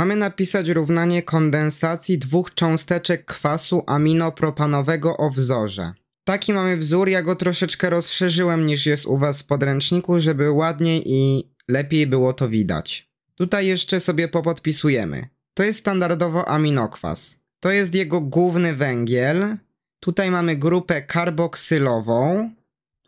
Mamy napisać równanie kondensacji dwóch cząsteczek kwasu aminopropanowego o wzorze. Taki mamy wzór, ja go troszeczkę rozszerzyłem niż jest u Was w podręczniku, żeby ładniej i lepiej było to widać. Tutaj jeszcze sobie popodpisujemy. To jest standardowo aminokwas. To jest jego główny węgiel. Tutaj mamy grupę karboksylową.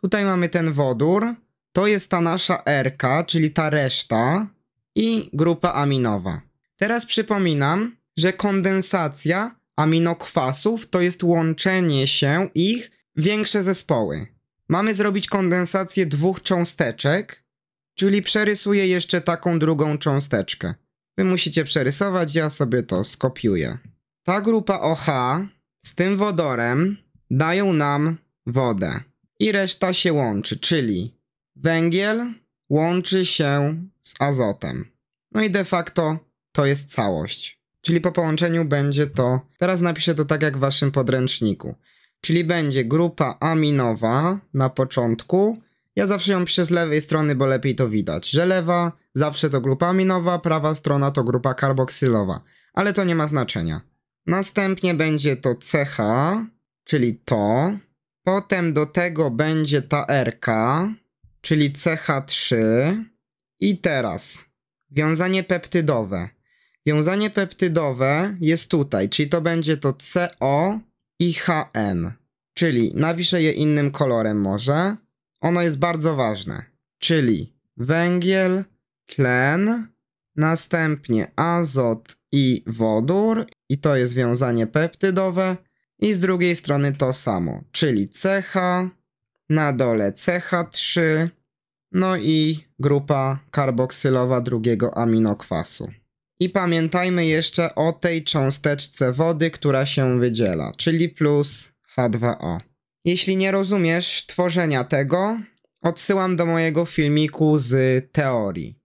Tutaj mamy ten wodór. To jest ta nasza RK, czyli ta reszta. I grupa aminowa. Teraz przypominam, że kondensacja aminokwasów to jest łączenie się ich większe zespoły. Mamy zrobić kondensację dwóch cząsteczek, czyli przerysuję jeszcze taką drugą cząsteczkę. Wy musicie przerysować, ja sobie to skopiuję. Ta grupa OH z tym wodorem dają nam wodę. I reszta się łączy, czyli węgiel łączy się z azotem. No i de facto to jest całość. Czyli po połączeniu będzie to, teraz napiszę to tak jak w waszym podręczniku, czyli będzie grupa aminowa na początku, ja zawsze ją piszę z lewej strony, bo lepiej to widać, że lewa zawsze to grupa aminowa, prawa strona to grupa karboksylowa, ale to nie ma znaczenia. Następnie będzie to CH, czyli to, potem do tego będzie ta RK, czyli CH3 i teraz wiązanie peptydowe. Wiązanie peptydowe jest tutaj, czyli to będzie to CO i HN. Czyli napiszę je innym kolorem może. Ono jest bardzo ważne. Czyli węgiel, tlen, następnie azot i wodór i to jest wiązanie peptydowe i z drugiej strony to samo, czyli CH, na dole CH3, no i grupa karboksylowa drugiego aminokwasu. I pamiętajmy jeszcze o tej cząsteczce wody, która się wydziela, czyli plus H2O. Jeśli nie rozumiesz tworzenia tego, odsyłam do mojego filmiku z teorii.